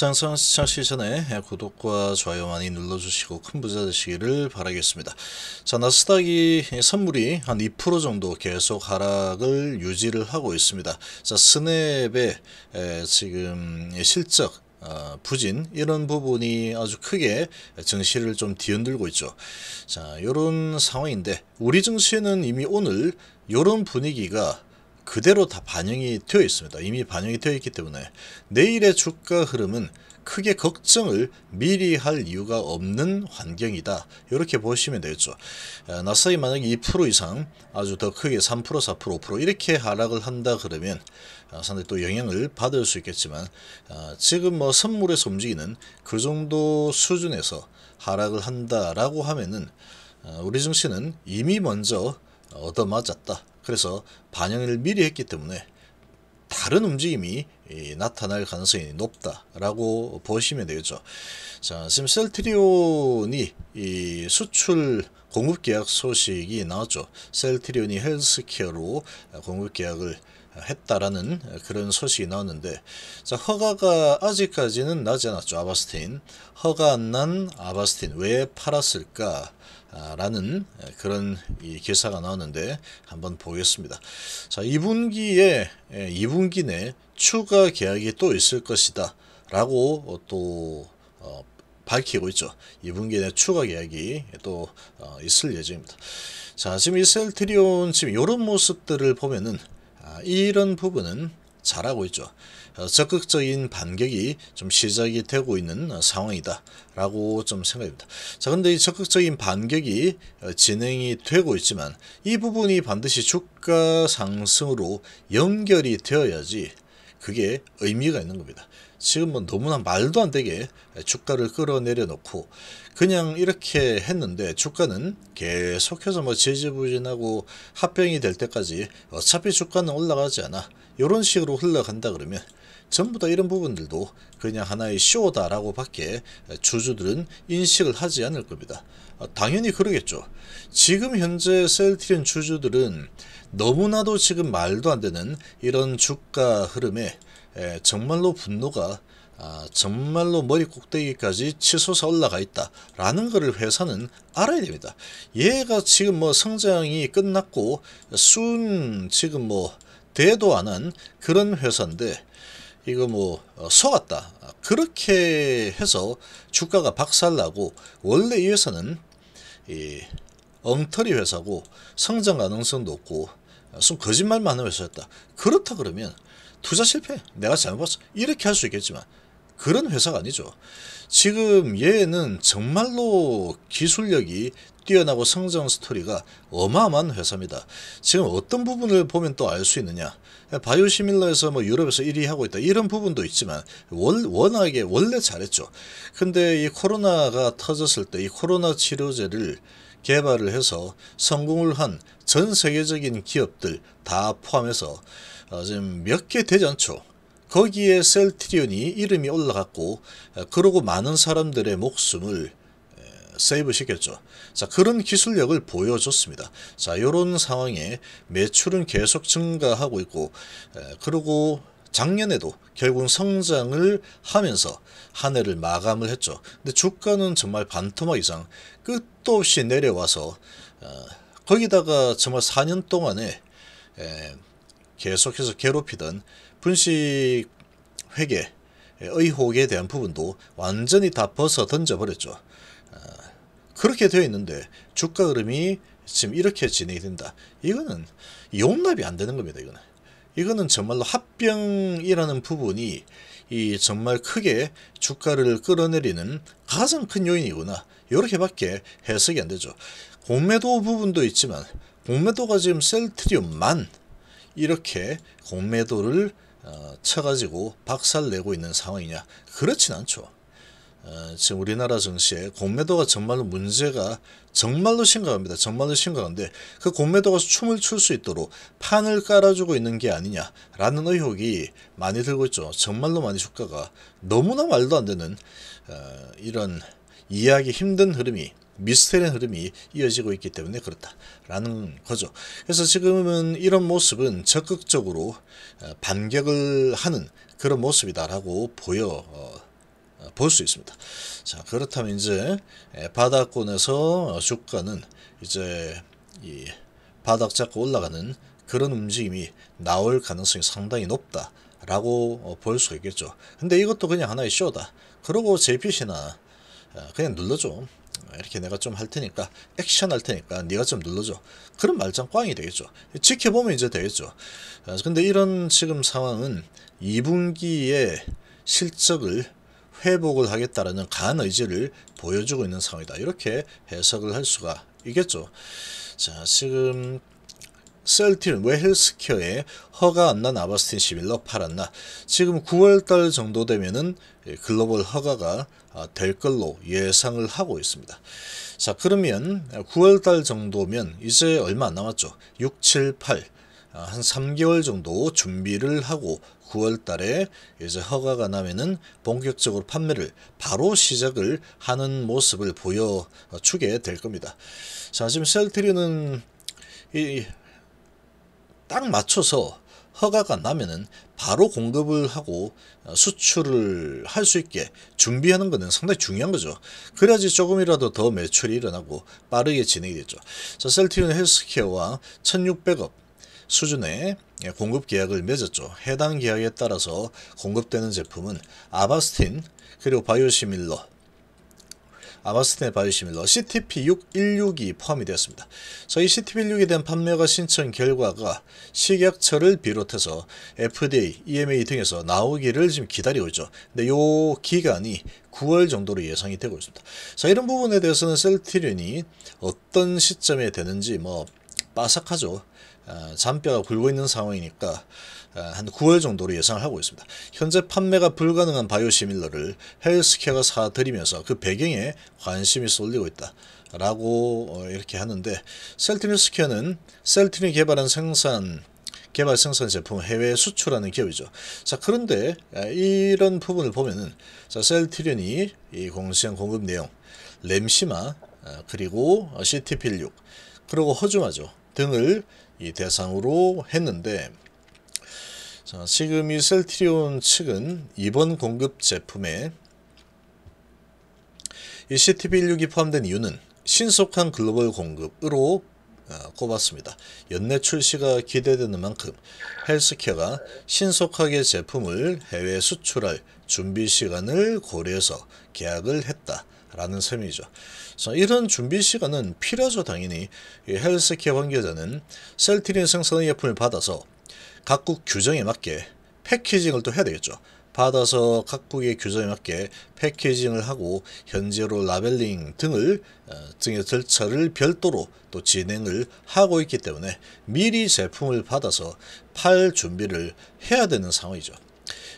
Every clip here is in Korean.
장성 시청하시기 전에 구독과 좋아요 많이 눌러주시고 큰 부자 되시기를 바라겠습니다. 자 나스닥이 선물이 한 2% 정도 계속 하락을 유지를 하고 있습니다. 자 스냅의 지금 실적 어, 부진 이런 부분이 아주 크게 증시를 좀 뒤흔들고 있죠. 자, 이런 상황인데 우리 증시는 이미 오늘 이런 분위기가 그대로 다 반영이 되어 있습니다. 이미 반영이 되어 있기 때문에 내일의 주가 흐름은 크게 걱정을 미리 할 이유가 없는 환경이다. 이렇게 보시면 되겠죠. 아, 나스닥이 만약에 2% 이상 아주 더 크게 3%, 4%, 5% 이렇게 하락을 한다 그러면 아, 상당히 또 영향을 받을 수 있겠지만 아, 지금 뭐 선물에서 움직이는 그 정도 수준에서 하락을 한다라고 하면은 우리 증시는 이미 먼저 얻어맞았다. 그래서 반영을 미리 했기 때문에 다른 움직임이 나타날 가능성이 높다라고 보시면 되겠죠. 자, 지금 셀트리온이 이 수출 공급 계약 소식이 나왔죠. 셀트리온이 헬스케어로 공급 계약을 했다라는 그런 소식이 나왔는데 자, 허가가 아직까지는 나지 않았죠. 아바스틴 허가 안 난 아바스틴 왜 팔았을까? 라는 예, 그런 기사가 나왔는데 한번 보겠습니다. 자, 2분기에 2분기 예, 내 추가 계약이 또 있을 것이다 라고 또 어, 밝히고 있죠. 2분기 내 추가 계약이 또 어, 있을 예정입니다. 자, 지금 이 셀트리온 지금 이런 모습들을 보면은 아, 이런 부분은 잘하고 있죠. 어, 적극적인 반격이 좀 시작이 되고 있는 어, 상황이다 라고 좀생각합니다자 근데 이 적극적인 반격이 어, 진행이 되고 있지만 이 부분이 반드시 주가 상승으로 연결이 되어야지 그게 의미가 있는 겁니다. 지금 뭐 너무나 말도 안 되게 주가를 끌어내려 놓고 그냥 이렇게 했는데 주가는 계속해서 뭐 지지부진하고 합병이 될 때까지 어차피 주가는 올라가지 않아 이런 식으로 흘러간다 그러면 전부 다 이런 부분들도 그냥 하나의 쇼다라고 밖에 주주들은 인식을 하지 않을 겁니다. 아, 당연히 그러겠죠. 지금 현재 셀트리온 주주들은 너무나도 지금 말도 안 되는 이런 주가 흐름에 정말로 분노가 아, 정말로 머리 꼭대기까지 치솟아 올라가 있다라는 것을 회사는 알아야 됩니다. 얘가 지금 뭐 성장이 끝났고 순 지금 뭐 대도 안 한 그런 회사인데 이거 뭐 어, 속았다 그렇게 해서 주가가 박살나고 원래 이 회사는 이 엉터리 회사고 성장 가능성도 없고 어, 좀 거짓말만 하는 회사였다 그렇다 그러면 투자 실패 내가 잘못 봤어 이렇게 할 수 있겠지만 그런 회사가 아니죠. 지금 얘는 정말로 기술력이 뛰어나고 성장 스토리가 어마어마한 회사입니다. 지금 어떤 부분을 보면 또 알 수 있느냐. 바이오시밀러에서 뭐 유럽에서 1위 하고 있다 이런 부분도 있지만 월, 워낙에 원래 잘했죠. 근데 이 코로나가 터졌을 때 이 코로나 치료제를 개발을 해서 성공을 한 전 세계적인 기업들 다 포함해서 어, 지금 몇개 되지 않죠. 거기에 셀트리온이 이름이 올라갔고 어, 그러고 많은 사람들의 목숨을 세이브 시켰죠. 자 그런 기술력을 보여줬습니다. 자 이런 상황에 매출은 계속 증가하고 있고 에, 그리고 작년에도 결국 성장을 하면서 한 해를 마감을 했죠. 근데 주가는 정말 반토막 이상 끝도 없이 내려와서 어, 거기다가 정말 4년 동안에 에, 계속해서 괴롭히던 분식 회계 의혹에 대한 부분도 완전히 다 벗어 던져버렸죠. 어, 그렇게 되어 있는데 주가 흐름이 지금 이렇게 진행이 된다. 이거는 용납이 안 되는 겁니다. 이거는. 이거는 정말로 합병이라는 부분이 이 정말 크게 주가를 끌어내리는 가장 큰 요인이구나. 이렇게밖에 해석이 안 되죠. 공매도 부분도 있지만 공매도가 지금 셀트리온만 이렇게 공매도를 어, 쳐가지고 박살내고 있는 상황이냐 그렇진 않죠. 어, 지금 우리나라 정시에 공매도가 정말로 문제가 정말로 심각합니다. 정말로 심각한데 그 공매도가 춤을 출 수 있도록 판을 깔아주고 있는 게 아니냐라는 의혹이 많이 들고 있죠. 정말로 많이 주가가 너무나 말도 안 되는 어, 이런 이해하기 힘든 흐름이 미스테리한 흐름이 이어지고 있기 때문에 그렇다라는 거죠. 그래서 지금은 이런 모습은 적극적으로 어, 반격을 하는 그런 모습이다라고 보여 어, 볼수 있습니다. 자, 그렇다면 이제 예, 바닥권에서 주가는 이제 이 바닥 잡고 올라가는 그런 움직임이 나올 가능성이 상당히 높다라고 어, 볼수 있겠죠. 근데 이것도 그냥 하나의 쇼다. 그러고 JPC나 어, 그냥 눌러줘. 이렇게 내가 좀 할 테니까 액션 할 테니까 네가 좀 눌러줘 그런 말장 꽝이 되겠죠 지켜보면 이제 되겠죠 근데 이런 지금 상황은 2분기에 실적을 회복을 하겠다라는 강한 의지를 보여주고 있는 상황이다. 이렇게 해석을 할 수가 있겠죠. 자, 지금 셀틴 왜 헬스케어에 허가 안 난 아바스틴 시빌러 팔았나 지금 9월달 정도 되면은 글로벌 허가가 아, 될 걸로 예상을 하고 있습니다 자 그러면 9월달 정도면 이제 얼마 안 남았죠 6, 7, 8 아, 한 3개월 정도 준비를 하고 9월 달에 이제 허가가 나면은 본격적으로 판매를 바로 시작을 하는 모습을 보여주게 어, 될 겁니다. 자, 지금 셀트리는 이 딱 맞춰서 허가가 나면은 바로 공급을 하고 어, 수출을 할 수 있게 준비하는 것은 상당히 중요한 거죠. 그래야지 조금이라도 더 매출이 일어나고 빠르게 진행이 되죠. 자, 셀트리온 헬스케어와 1600억 수준의 예, 공급 계약을 맺었죠. 해당 계약에 따라서 공급되는 제품은 아바스틴 그리고 바이오시밀러 아바스틴의 바이오시밀러 c t p 6 1 6이 포함이 되었습니다. 저 CTP16에 대한 판매가 신청 결과가 식약처를 비롯해서 FDA, EMA 등에서 나오기를 지금 기다리고 있죠. 근데 요 기간이 9월 정도로 예상이 되고 있습니다. 자 이런 부분에 대해서는 셀트리이 어떤 시점에 되는지 뭐 빠삭하죠. 어, 잔뼈가 굴고 있는 상황이니까 어, 한 9월 정도로 예상을 하고 있습니다. 현재 판매가 불가능한 바이오시밀러를 헬스케어가 사들이면서 그 배경에 관심이 쏠리고 있다. 라고 어, 이렇게 하는데 셀트리스케어는 셀트리 개발한 생산 개발 생산 제품 해외 수출하는 기업이죠. 자 그런데 아, 이런 부분을 보면은 자 셀트리온이 이 공시형 공급 내용 램시마 아, 그리고 CTP16 그리고 허주마죠 등을 이 대상으로 했는데 자, 지금 이 셀트리온 측은 이번 공급 제품에 이 CTP16이 포함된 이유는 신속한 글로벌 공급으로 어, 꼽았습니다. 연내 출시가 기대되는 만큼 헬스케어가 신속하게 제품을 해외 수출할 준비 시간을 고려해서 계약을 했다. 라는 셈이죠. 그래서 이런 준비 시간은 필요하죠 당연히 헬스케어 관계자는 셀트린 생산의 제품을 받아서 각국 규정에 맞게 패키징을 또 해야 되겠죠. 받아서 각국의 규정에 맞게 패키징을 하고 현재로 라벨링 등을 어, 등의 절차를 별도로 또 진행을 하고 있기 때문에 미리 제품을 받아서 팔 준비를 해야 되는 상황이죠.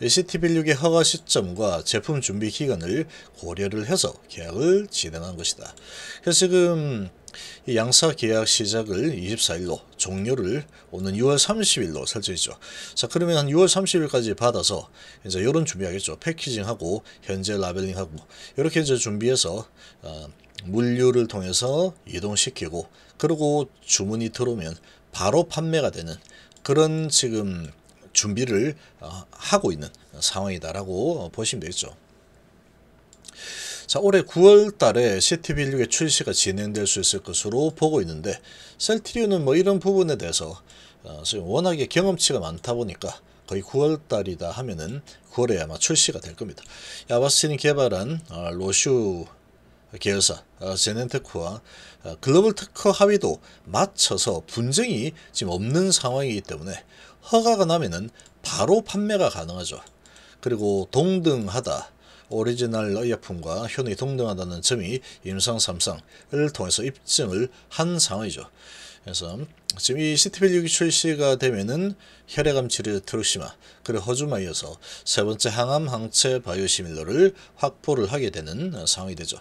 CT116의 허가 시점과 제품 준비 기간을 고려를 해서 계약을 진행한 것이다. 그래서 지금 양사 계약 시작을 24일로 종료를 오는 6월 30일로 설정했죠. 자 그러면 한 6월 30일까지 받아서 이제 이런 준비하겠죠. 패키징하고 현재 라벨링하고 이렇게 이제 준비해서 어, 물류를 통해서 이동시키고 그리고 주문이 들어오면 바로 판매가 되는 그런 지금 준비를 어, 하고 있는 상황이다라고 보시면 되겠죠. 자, 올해 9월 달에 CTV16의 출시가 진행될 수 있을 것으로 보고 있는데 셀트리온은 뭐 이런 부분에 대해서 어, 워낙에 경험치가 많다 보니까 거의 9월 달이다 하면은 9월에 아마 출시가 될 겁니다. 야바스틴이 개발한 어, 로슈 계열사 제넨테크와 어, 어, 글로벌 테크 합의도 맞춰서 분쟁이 지금 없는 상황이기 때문에 허가가 나면은 바로 판매가 가능하죠. 그리고 동등하다. 오리지널 의약품과 효능이 동등하다는 점이 임상 삼상을 통해서 입증을 한 상황이죠. 그래서 지금 이 CTP6이 출시가 되면은 혈액암 치료 트루시마 그리고 허주마 이어서 세 번째 항암 항체 바이오시밀러를 확보를 하게 되는 상황이 되죠.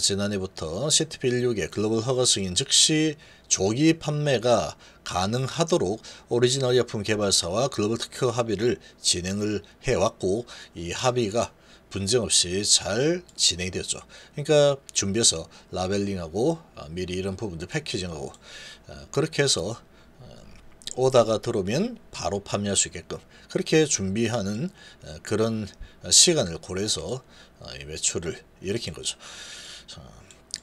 지난해부터 시티 p 1 6의 글로벌 허가 승인 즉시 조기 판매가 가능하도록 오리지널 약품 개발사와 글로벌 특허 합의를 진행을 해왔고 이 합의가 분쟁 없이 잘 진행되었죠. 이 그러니까 준비해서 라벨링하고 아, 미리 이런 부분들 패키징하고 어, 그렇게 해서 어, 오다가 들어오면 바로 판매할 수 있게끔 그렇게 준비하는 어, 그런 시간을 고려해서 매출을 일으킨 거죠.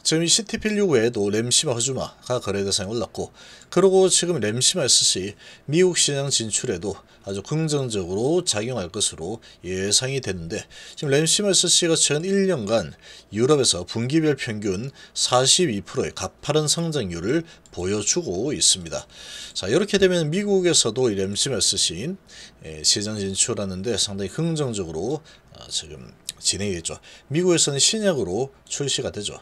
지금 이 CT86 외에도 램시마 허주마가 거래 대상에 올랐고 그리고 지금 램시마 SC 미국 시장 진출에도 아주 긍정적으로 작용할 것으로 예상이 되는데 지금 램시마 SC가 최근 1년간 유럽에서 분기별 평균 42%의 가파른 성장률을 보여주고 있습니다. 자 이렇게 되면 미국에서도 이 램시마 SC 시장 진출하는데 상당히 긍정적으로 아, 지금 진행이 됐죠. 미국에서는 신약으로 출시가 되죠.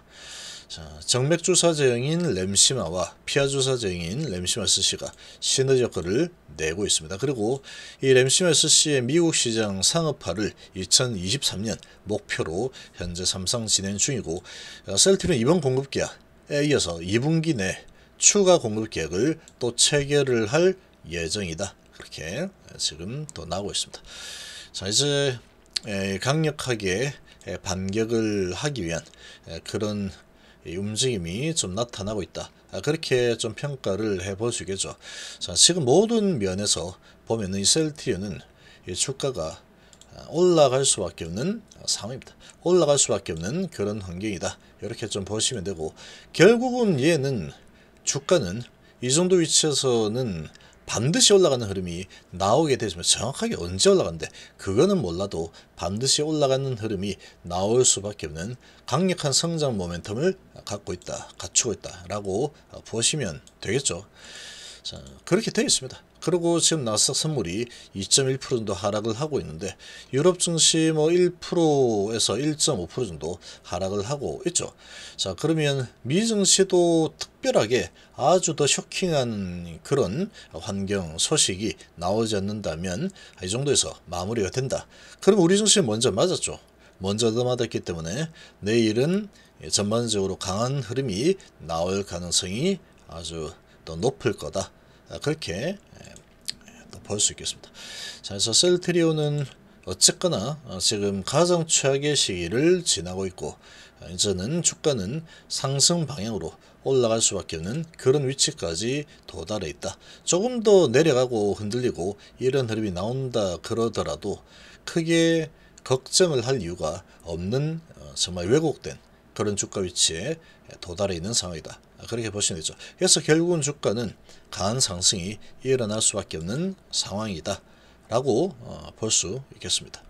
자, 정맥주사제형인 램시마와 피아주사제형인 램시마 스시가 시너지 효과를 내고 있습니다. 그리고 이 램시마 스시의 미국 시장 상업화를 2023년 목표로 현재 삼성 진행 중이고 어, 셀트리 이번 공급계약에 이어서 2분기 내 추가 공급 계획을 또 체결을 할 예정이다. 그렇게 지금 또 나오고 있습니다. 자 이제 강력하게 반격을 하기 위한 그런 움직임이 좀 나타나고 있다. 아, 그렇게 좀 평가를 해보시겠죠. 자, 지금 모든 면에서 보면이 셀트리온은 주가가 아, 올라갈 수밖에 없는 상황입니다. 올라갈 수밖에 없는 그런 환경이다. 이렇게 좀 보시면 되고 결국은 얘는 주가는 이 정도 위치에서는 반드시 올라가는 흐름이 나오게 되지만 정확하게 언제 올라간데 그거는 몰라도 반드시 올라가는 흐름이 나올 수밖에 없는 강력한 성장 모멘텀을 갖고 있다, 갖추고 있다라고 보시면 되겠죠. 자, 그렇게 되어 있습니다. 그리고 지금 나스닥 선물이 2.1% 정도 하락을 하고 있는데 유럽 증시 뭐 1%에서 1.5% 정도 하락을 하고 있죠. 자 그러면 미 증시도 특별하게 아주 더 쇼킹한 그런 환경 소식이 나오지 않는다면 이 정도에서 마무리가 된다. 그럼 우리 증시 먼저 맞았죠. 먼저 넘맞았기 때문에 내일은 전반적으로 강한 흐름이 나올 가능성이 아주 더 높을 거다. 아, 그렇게 예, 또볼수 있겠습니다. 자, 그래서 셀트리온은 어쨌거나 어, 지금 가장 최악의 시기를 지나고 있고 어, 이제는 주가는 상승 방향으로 올라갈 수밖에 없는 그런 위치까지 도달해 있다. 조금 더 내려가고 흔들리고 이런 흐름이 나온다 그러더라도 크게 걱정을 할 이유가 없는 어, 정말 왜곡된 그런 주가 위치에 도달해 있는 상황이다. 그렇게 보시면 되죠. 그래서 결국은 주가는 강한 상승이 일어날 수밖에 없는 상황이다 라고 어, 볼수 있겠습니다.